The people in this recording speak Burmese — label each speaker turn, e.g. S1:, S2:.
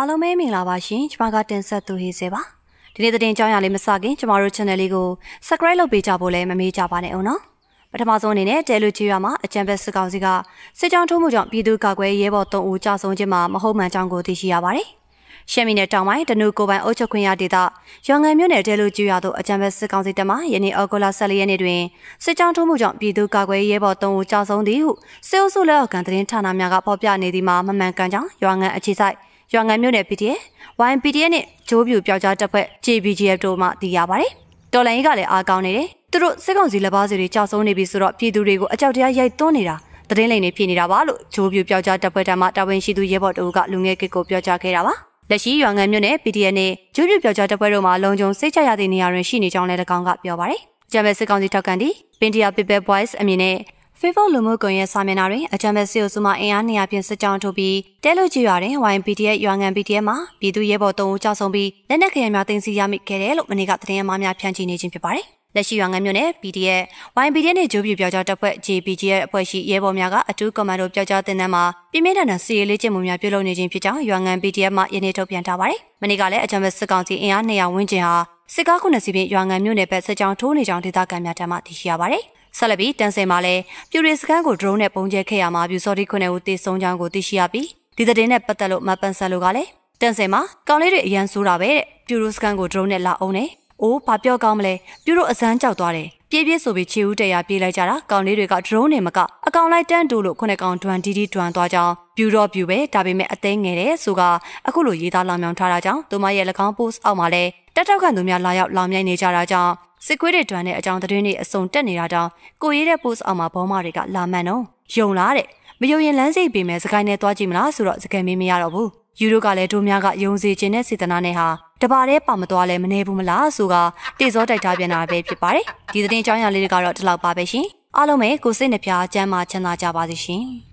S1: အားလုံးပဲမင်္ဂလာပါရှင်ကျွန်မကတင်ဆက်သူဟေးစေပါဒီနေ့တင်ကြောင်းရလေးမစခင်ကျွန်တော်တို့ channel လေးကို subscribe လုပ်ပေးကြဖို့လည်းမမေ့ကြပါနဲ့အောင်နော်ပထမဆုံးအနေနဲ့တဲလူချေရွာမှာအကြံဖက်စစ်ကောင်စီကစစ်ကြောင်းထိုးမှုကြောင့်ပြည်သူ့ကာကွယ်ရေးဘော်၃ဦးကြာဆုံးခြင်းမှာမဟုတ်မှန်ကြောင်းကိုသိရှိရပါတယ်ရှမ်းပြည်နယ်တောင်ပိုင်းတနူကိုပိုင်အုပ်ချုပ်ခွင့်ရဒေသရောင်ငံမြို့နယ်တဲလူကျွော်သို့အကြံဖက်စစ်ကောင်စီတပ်မှယနေ့ဩဂုတ်လ14ရက်နေ့တွင်စစ်ကြောင်းထိုးမှုကြောင့်ပြည်သူ့ကာကွယ်ရေးဘော်၃ဦးကြာဆုံးသည်ဟုစစ်အုပ်စုလက်အောက်ခံသတင်းဌာနများကဖော်ပြနေသည်မှာမမှန်ကန်ကြောင်းရောင်ငံအခြေဆိုင်ရွာငံမြို့နယ် PDF YPDF နဲ့ဂျိုးပြူပျောက်ကြားတပ်ဖွဲ့ JBGF တို့မှသိရပါတယ်။တော်လိုင်းကလည်းအားကောင်းနေတယ်။သူတို့စစ်ကောင်စီလက်ပါစီတွေကြောက်ဆုံးနေပြီဆိုတော့ပြည်သူတွေကိုအကြောက်တရားရိုက်သွန်းနေတာသတင်းလိမ်တွေဖြစ်နေတာပါလို့ဂျိုးပြူပျောက်ကြားတပ်ဖွဲ့တမ်းမှတာဝန်ရှိသူရဲဘော်တို့ကလူငယ်ကစ်ကိုပြောကြားခဲ့တာပါ။လက်ရှိရွာငံမြို့နယ် PDF နဲ့ဂျိုးပြူပျောက်ကြားတပ်ဖွဲ့တို့မှလုံခြုံစိတ်ချရသည့်နေရာတွင်ရှိနေကြောင်းလည်း၎င်းကပြောပါတယ်။ဂျမ်ဘဲစစ်ကောင်စီထောက်ကန်သည့်ပင်တယာ People Boys အမည်နဲ့ Facebook လူမှုကွန်ရက်စာမျက်နှာတွင်အကြမ်းဖက်စစ်အုပ်စုမှအင်အားနေရာဖြင့်စစ်ကြောင်းထုတ်ပြီးတဲလို့ကြီးရွာတွင် YPDF ရွာငံ PDF မှာပြည်သူရဲဘော်၃ဦးကြောက်ဆုံးပြီးလက်နက်ခဲယမ်းများတင်စီရမိခဲ့တယ်လို့မနေ့ကသတင်းအမှားများဖြန့်ချိနေခြင်းဖြစ်ပါတယ်။လက်ရှိရွာငံမြို့နယ် PDF YPDF နဲ့ဂျိုးပြူပြောက်ကြားတပ်ဖွဲ့ JPG ရဲ့အဖွဲ့ရှိရဲဘော်များကအထူးကွန်မန်ဒိုပြောက်ကြားတင်တန်းမှာပြင်းပြထန်ထန်စီရေးလေ့ကျင့်မှုများပြုလုပ်နေခြင်းဖြစ်ကြောင်းရွာငံ PDF မှယနေ့ထုတ်ပြန်ထားပါတယ်။မနေ့ကလည်းအကြမ်းဖက်စစ်ကောင်စီအင်အားနေရာဝန်းကျင်ဟာစစ်ကားခုနှစ်စီးဖြင့်ရွာငံမြို့နယ်ဘက်စစ်ကြောင်းထိုးနေကြောင်းဒေသခံများထံမှသိရှိရပါတယ်။ဆက်လက်ပြီးတန်ဆင်မှာလည်းပြူရီစကန်ကိုဒရုန်းနဲ့ပုံကျဲခဲ့ရမှာပြူစော်ဒီ9ဦးတေဆုံးကြောင်းကိုသိရှိရပြီးဒီသတင်းနဲ့ပတ်သက်လို့မပန်ဆန်လိုကလည်းတန်ဆင်မှာကောင်းလေးတွေအရန်ဆိုးတာပဲတဲ့ပြူရိုစကန်ကိုဒရုန်းနဲ့လာအောင်နေ။အိုးဘာပြောကောင်းမလဲပြူရိုအစမ်းကြောက်သွားတယ်။ပြေးပြေးဆိုပြီးခြေဦးတရာပြေးလိုက်ကြတာကောင်းလေးတွေကဒရုန်းနဲ့မကအကောင်လိုက်တန်းတူလို့ခုနှစ်ကောင်ဒွန်ဒီဒီဒွန်သွားကြောင်းပြူတော့ပြူပဲဒါပေမဲ့အသိငယ်တဲ့ဆိုကအခုလိုရေးသားလောင်မြောင်ထားတာကြောင့်သူမရဲ့၎င်း post အောက်မှာလည်းတက်ထောက်ခံသူများလာရောက်လောင်မြိုက်နေကြတာကြောင့်စစ်ခွေးတွေတွန်တဲ့အကြောင်းသတင်းတွေအစုံတက်နေတာတောင်ကိုရေးတဲ့ post အောက်မှာဘောမတွေကလာမှန်တော့ယုံလားတဲ့မယုံရင်လမ်းစိတ်ပေးမယ်စကိုင်းနဲ့သွားကြည့်မလားဆိုတော့စကံမေးမရတော့ဘူးယူရိုကလည်းတို့များကယုံစီခြင်းနဲ့စေတနာနဲ့ဟာတပါတဲ့ပါမသွားလဲမနေဘူးမလားဆိုကတေစောတိုက်ထားပြန်တာပဲဖြစ်ပါတယ်ဒီသတင်းအကြောင်းအရာလေးတွေကတော့ဒီလောက်ပါပဲရှင်အားလုံးပဲကိုစိတ်နှပြချမ်းသာချမ်းသာကြပါစေရှင်